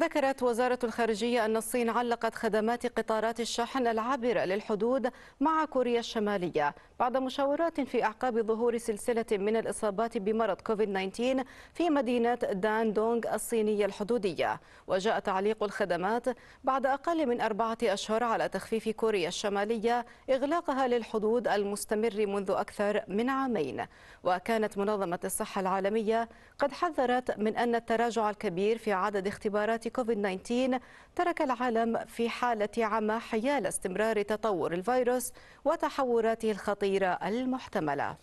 ذكرت وزارة الخارجية أن الصين علقت خدمات قطارات الشحن العابرة للحدود مع كوريا الشمالية بعد مشاورات في أعقاب ظهور سلسلة من الإصابات بمرض كوفيد-19 في مدينة دان دونغ الصينية الحدودية وجاء تعليق الخدمات بعد أقل من أربعة أشهر على تخفيف كوريا الشمالية إغلاقها للحدود المستمر منذ أكثر من عامين وكانت منظمة الصحة العالمية قد حذرت من أن التراجع الكبير في عدد اختبارات كوفيد 19 ترك العالم في حالة عمى حيال استمرار تطور الفيروس وتحوراته الخطيرة المحتملة